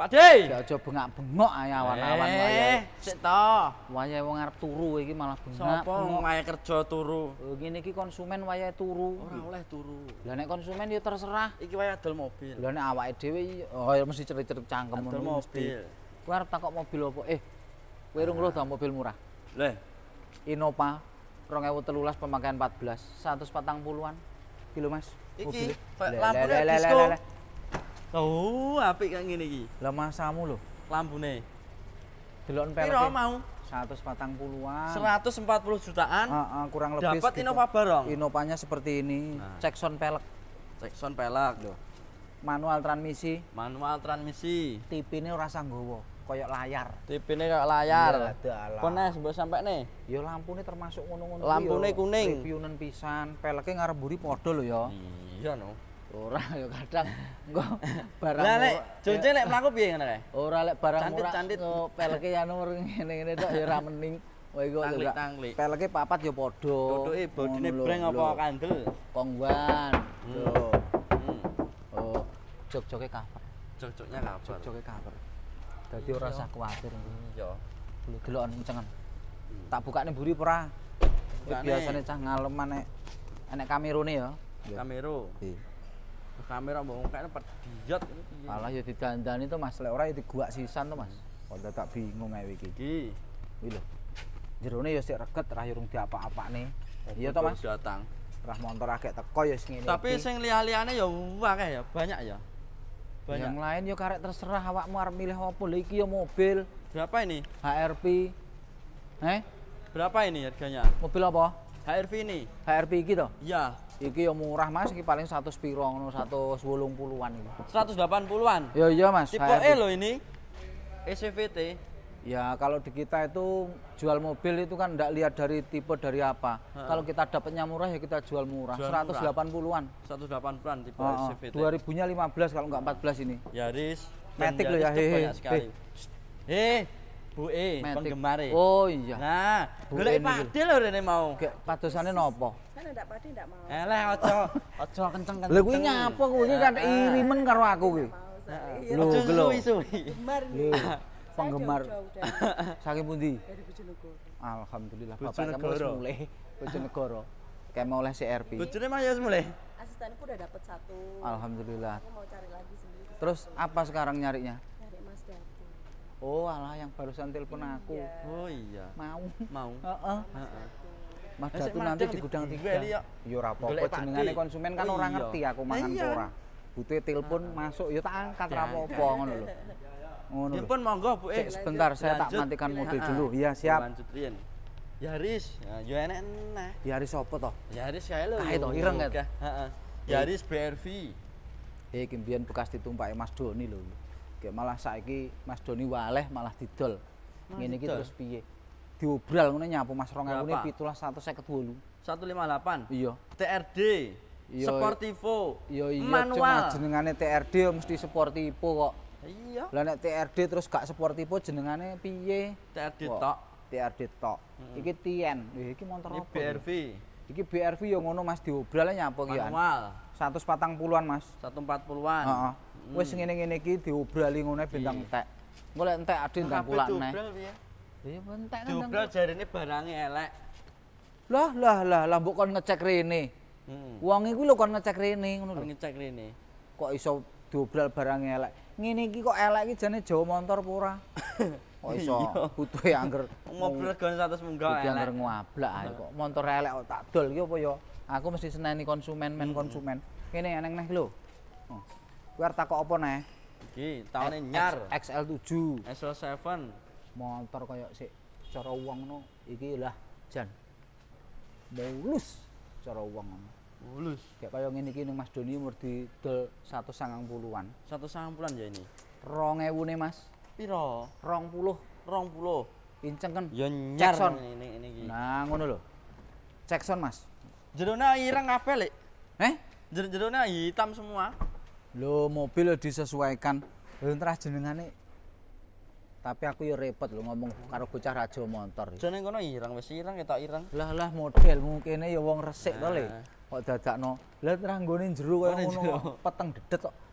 Pakde. Aja bengak-bengok ae awan-awan eh, Sik to. Wae wong arep turu iki malah bengak. Sopo wong wae kerja turu? Lho ngene iki konsumen wae turu. Ora oleh turu. Lah nek konsumen ya terserah. Iki wae adol mobil. Lah nek awake dhewe ya oh, mesti cerit-cerit cangkem ngono. mobil. Kuwi arep takok mobil opo? Eh. Kuwi rung loh mobil murah. Lah. Innova 2013 pemakaian 14 140-an. Kilo Mas. Iki lampune disko. Oh, apik kok ngene iki. Lah masamu lho, lambune. Delok pelek. Piro mau? 140-an. 140 jutaan. Uh, uh, kurang lebih. Dapat inova Innova barong. Innovanya seperti ini, nah. cek sound pelek. Cek sound pelek loh. Manual transmisi. Manual transmisi. TV ini rasa nggowo, koyok layar. TV ini koyok layar. Kones sampai nih. Yo lampu lampune termasuk ngono-ngono. Lampune kuning. Reviewnen pisan, Peleknya ngarep mburi podo lho ya. Iya no. Ora yo kadang nggo barang. Lah nek jonce nek mlaku piye ngene kae? Ora lek barang murah. Cantik cantik pelke anu ngene-ngene tok yo ora mending. Wah iku Pelke papat ya padha. Totoke bodine breng apa kandel? Kongwan. Hmm. Hmm. Oh. Jog-joge kafer. Jog-jognya kafer. Jog-joge kafer. Dadi ora usah kuwatir. Hmm, yo. Delok ncengen. Tak bukane mburi ora? Biasane cah ngalem nek enek kamerone yo. Kamero. kamera mau kayaknya pediyot malah ya dandan itu Mas lek ora ya gua sisan tuh Mas kalau tak bingung ae iki iki iki lho jerone ya sik reget ra apa diapa nih. iya tuh Mas datang rah montor akeh teko ya sing tapi sing liya-liyane ya akeh ya banyak ya banyak yang lain ya karek terserah awakmu arep milih opo lho iki ya mobil berapa ini HRP eh berapa ini harganya mobil apa HRV ini. HRV iki to? Iya. Iki yo murah Mas, iki paling 100 piro ngono 180-an iki. 180-an? Ya iya Mas. Tipe HRV. E lo ini. ECVT. Ya kalau di kita itu jual mobil itu kan enggak lihat dari tipe dari apa. Uh -uh. Kalau kita dapatnya murah ya kita jual murah. Jual 180-an. 180-an tipe uh -uh. 2000 2015 kalau enggak 14 ini. Ya, Riz. Metik loh ya. ya Hehe. Banyak sekali. Eh, ibuke penggemare. Oh iya. Nah, golek pade lho rene mau. Gek padosane nopo? Kan ndak pade ndak mau. Eleh aja aja kenceng-kenceng. Lho kuwi nyapa kuwi kan irimen karo aku kuwi. Iya. Lho lho. Penggemar. Penggemar. Saking pundi? Dari Bojonegoro. Alhamdulillah bapak kamu wis mulai Bojonegoro. Kayak mau oleh CRP. Bojone mah ya mulai. Asistenku udah dapat satu. Alhamdulillah. Aku mau cari lagi sendiri. Terus apa sekarang nyarinya? oh alah yang barusan telepon hmm, aku iya. oh iya mau mau heeh heeh Mas Jatuh nanti di gudang tiga. Ya ora apa-apa jenengane konsumen kan oh, orang iya. ngerti aku mangan iya. ora. Butuh telepon masuk yo tak angkat ra apa-apa ngono lho. Ngono. monggo Bu. Eh sebentar saya tak matikan mobil dulu. Iya siap. Lanjut Rian. Yaris, ya enak enak. Yaris apa toh? Yaris ya, kae lho. Kae toh ireng kae. Yaris BRV. Eh kimbian eh, bekas ditumpake Mas Doni lho. Kayak malah saiki Mas Doni waleh malah didol. Ngene iki terus piye? Diobral ngono nyapu Mas Rong ngene 1758. 158. Iya. TRD. Iya, iya. Sportivo. Iya iya manual. jenengane TRD mesti Sportivo kok. Iya. Lah nek TRD terus gak Sportivo jenengane piye? TRD kok. tok. TRD tok. Hmm. Iki Tien. iki motor apa? BRV. Iki BRV yo ngono Mas diobral e nyapu iki. Manual. 140-an Mas. 140-an. Heeh wis hmm. ngene-ngene iki diobrali ngene iya. bintang tek Engko lek adin adhe ndang kulakne. Ya? Iya entek kan. Diobral jarine barange elek. Lah lah lah lah mbok kon ngecek rene. Hmm. Wong iku lho kon ngecek rene ngono lho. Ngecek rene. Kok iso diobral barang elek. Ngene iki kok elek iki jane Jawa pura. apa ora? kok iso butuhe iya. angger mobil regon 100 munggah elek. Angger ngwablak ae kok Motor elek kok tak dol iki apa ya? Aku mesti seneni konsumen men hmm. konsumen. Kene eneng neh lho. Hmm kok takok apa neh? Iki ini nyar. XL7. XL7. Motor kayak si cara uang no iki lah jan. Mulus cara uang. no. Mulus. Kayak kayak ini kini Mas Doni umur di sangang puluhan. Satu sangang puluhan ya ini. ewu ne Mas. Piro? Rong puluh. Rong puluh. Inceng kan. Ya nyar ini ini iki. Nah, ngono lo. Jackson Mas. Jerona ireng apa Lek. Eh? Jerona hitam semua. lho mobil lo disesuaikan lo ntar ah jenengan tapi aku ya repot lho ngomong karo bocah rajo motor jeneng kono irang wis irang ya tak irang lah lah model mungkin ya wong resik nah. to le kok dadakno lah terang ah gone jero koyo ngono peteng dedet kok